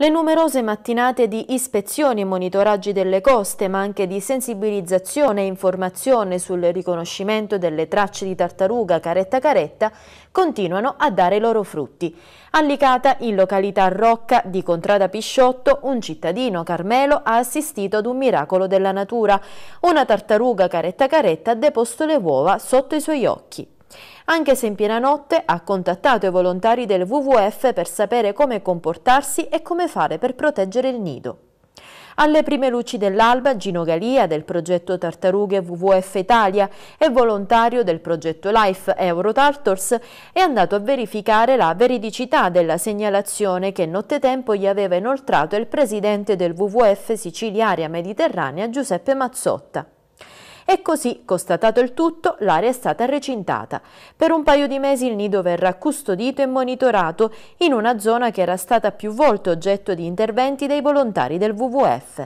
Le numerose mattinate di ispezioni e monitoraggi delle coste, ma anche di sensibilizzazione e informazione sul riconoscimento delle tracce di tartaruga caretta caretta, continuano a dare i loro frutti. Allicata in località Rocca di Contrada Pisciotto, un cittadino, Carmelo, ha assistito ad un miracolo della natura. Una tartaruga caretta caretta ha deposto le uova sotto i suoi occhi. Anche se in piena notte ha contattato i volontari del WWF per sapere come comportarsi e come fare per proteggere il nido. Alle prime luci dell'alba, Gino Galia del progetto Tartarughe WWF Italia e volontario del progetto Life Eurotartors è andato a verificare la veridicità della segnalazione che nottetempo gli aveva inoltrato il presidente del WWF Sicilia Area Mediterranea Giuseppe Mazzotta. E così, constatato il tutto, l'area è stata recintata. Per un paio di mesi il nido verrà custodito e monitorato in una zona che era stata più volte oggetto di interventi dei volontari del WWF.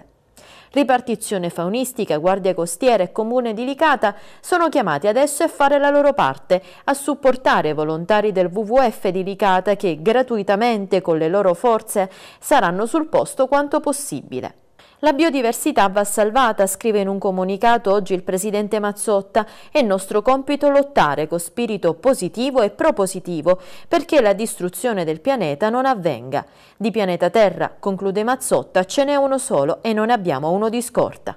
Ripartizione faunistica, guardia costiera e comune di Licata sono chiamati adesso a fare la loro parte, a supportare i volontari del WWF di Licata che gratuitamente con le loro forze saranno sul posto quanto possibile. La biodiversità va salvata, scrive in un comunicato oggi il presidente Mazzotta. È nostro compito lottare con spirito positivo e propositivo perché la distruzione del pianeta non avvenga. Di pianeta Terra, conclude Mazzotta, ce n'è uno solo e non abbiamo uno di scorta.